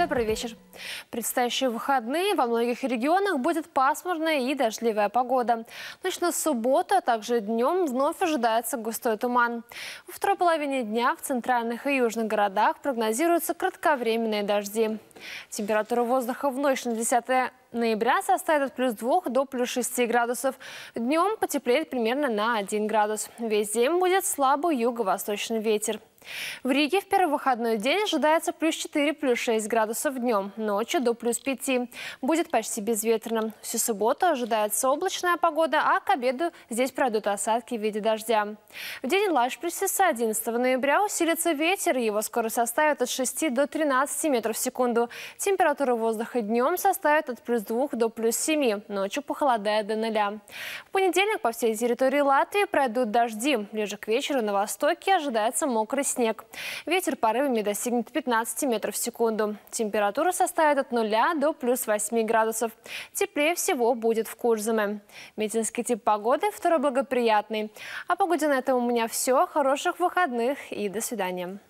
Добрый вечер. Предстоящие выходные во многих регионах будет пасмурная и дождливая погода. Ночь на субботу, а также днем вновь ожидается густой туман. Во второй половине дня в центральных и южных городах прогнозируются кратковременные дожди. Температура воздуха в ночь на 10 ноября составит от плюс 2 до плюс 6 градусов. Днем потеплеет примерно на 1 градус. Весь день будет слабый юго-восточный ветер. В Риге в первый выходной день ожидается плюс 4, плюс 6 градусов днем, ночью до плюс 5. Будет почти безветренно. Всю субботу ожидается облачная погода, а к обеду здесь пройдут осадки в виде дождя. В день Лашприсе с 11 ноября усилится ветер, его скорость составит от 6 до 13 метров в секунду. Температура воздуха днем составит от плюс 2 до плюс 7, ночью похолодает до 0. В понедельник по всей территории Латвии пройдут дожди. Ближе к вечеру на востоке ожидается мокрый снег. Ветер порывами достигнет 15 метров в секунду. Температура составит от 0 до плюс 8 градусов. Теплее всего будет в Курзаме. Медицинский тип погоды второй благоприятный. О а погоде на этом у меня все. Хороших выходных и до свидания.